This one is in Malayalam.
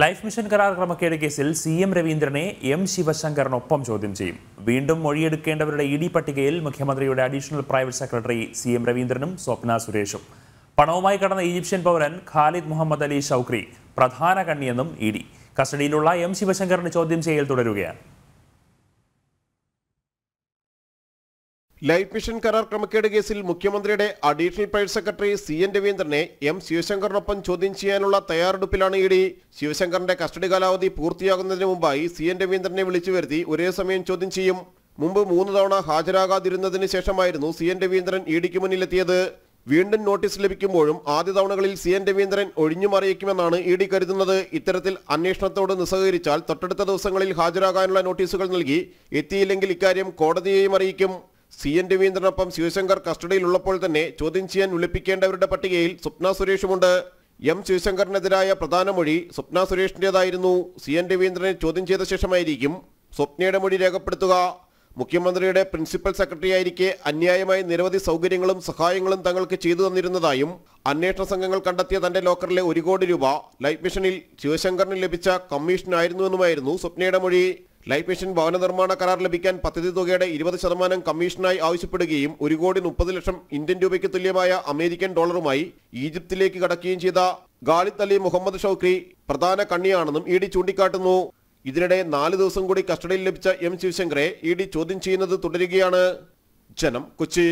ലൈഫ് മിഷൻ കരാർ ക്രമക്കേട് കേസിൽ സി എം രവീന്ദ്രനെ എം ശിവശങ്കറിനൊപ്പം ചോദ്യം ചെയ്യും വീണ്ടും മൊഴിയെടുക്കേണ്ടവരുടെ ഇ ഡി പട്ടികയിൽ മുഖ്യമന്ത്രിയുടെ additional private secretary C M രവീന്ദ്രനും സ്വപ്ന സുരേഷും പണവുമായി കടന്ന ഈജിപ്ഷ്യൻ പൗരൻ ഖാലിദ് മുഹമ്മദ് അലി ഷൌക്രി പ്രധാന കണ്ണിയെന്നും ഇ ഡി കസ്റ്റഡിയിലുള്ള എം ശിവശങ്കറിന് ചോദ്യം ചെയ്യൽ തുടരുകയാണ് ലൈഫ് മിഷൻ കരാർ ക്രമക്കേട് കേസിൽ മുഖ്യമന്ത്രിയുടെ additional private secretary C N രവീന്ദ്രനെ എം ശിവശങ്കറിനൊപ്പം ചോദ്യം ചെയ്യാനുള്ള തയ്യാറെടുപ്പിലാണ് ഇ ഡി ശിവശങ്കറിന്റെ കസ്റ്റഡി കാലാവധി പൂർത്തിയാകുന്നതിന് മുമ്പായി സി എൻ രവീന്ദ്രനെ വിളിച്ചു വരുത്തി ഒരേ സമയം ചോദ്യം ചെയ്യും മുമ്പ് മൂന്ന് തവണ ഹാജരാകാതിരുന്നതിന് ശേഷമായിരുന്നു സി എൻ രവീന്ദ്രൻ ഇ ഡിക്ക് മുന്നിലെത്തിയത് വീണ്ടും നോട്ടീസ് ലഭിക്കുമ്പോഴും ആദ്യ തവണകളിൽ സി എൻ രവീന്ദ്രൻ ഒഴിഞ്ഞു മറിയിക്കുമെന്നാണ് ഇ ഡി കരുതുന്നത് ഇത്തരത്തിൽ അന്വേഷണത്തോട് നിസ്സഹകരിച്ചാൽ തൊട്ടടുത്ത ദിവസങ്ങളിൽ ഹാജരാകാനുള്ള നോട്ടീസുകൾ നൽകി എത്തിയില്ലെങ്കിൽ ഇക്കാര്യം കോടതിയെയും അറിയിക്കും സി എൻ രവീന്ദ്രനൊപ്പം ശിവശങ്കർ കസ്റ്റഡിയിലുള്ളപ്പോൾ തന്നെ ചോദ്യം ചെയ്യാൻ വിളിപ്പിക്കേണ്ടവരുടെ പട്ടികയിൽ സ്വപ്ന സുരേഷുമുണ്ട് എം ശിവശങ്കറിനെതിരായ പ്രധാന മൊഴി സ്വപ്ന സുരേഷിൻ്റെതായിരുന്നു സി എൻ രവീന്ദ്രനെ ചോദ്യം ചെയ്ത ശേഷമായിരിക്കും സ്വപ്നയുടെ മൊഴി രേഖപ്പെടുത്തുക മുഖ്യമന്ത്രിയുടെ പ്രിൻസിപ്പൽ സെക്രട്ടറിയായിരിക്കെ അന്യായമായി നിരവധി സൗകര്യങ്ങളും സഹായങ്ങളും തങ്ങൾക്ക് ചെയ്തു തന്നിരുന്നതായും അന്വേഷണ സംഘങ്ങൾ കണ്ടെത്തിയ തന്റെ ലോക്കറിലെ ഒരു കോടി രൂപ ലൈഫ് മിഷനിൽ ശിവശങ്കറിന് ലഭിച്ച കമ്മീഷനായിരുന്നുവെന്നുമായിരുന്നു സ്വപ്നയുടെ മൊഴി ലൈഫ് മിഷൻ ഭവന നിർമ്മാണ കരാർ ലഭിക്കാൻ പദ്ധതി തുകയുടെ ഇരുപത് ശതമാനം കമ്മീഷനായി ആവശ്യപ്പെടുകയും ഒരു കോടി മുപ്പത് ലക്ഷം ഇന്ത്യൻ രൂപയ്ക്ക് തുല്യമായ അമേരിക്കൻ ഡോളറുമായി ഈജിപ്തിലേക്ക് കടക്കുകയും ചെയ്ത ഗാലിദ് അലി മുഹമ്മദ് ഷൌക്രി പ്രധാന കണ്ണിയാണെന്നും ഇ ഡി ചൂണ്ടിക്കാട്ടുന്നു ഇതിനിടെ നാല് ദിവസം കൂടി കസ്റ്റഡിയിൽ ലഭിച്ച എം ശിവശങ്കറെ ഇ ഡി ചോദ്യം ചെയ്യുന്നത് തുടരുകയാണ് ജനം കൊച്ചി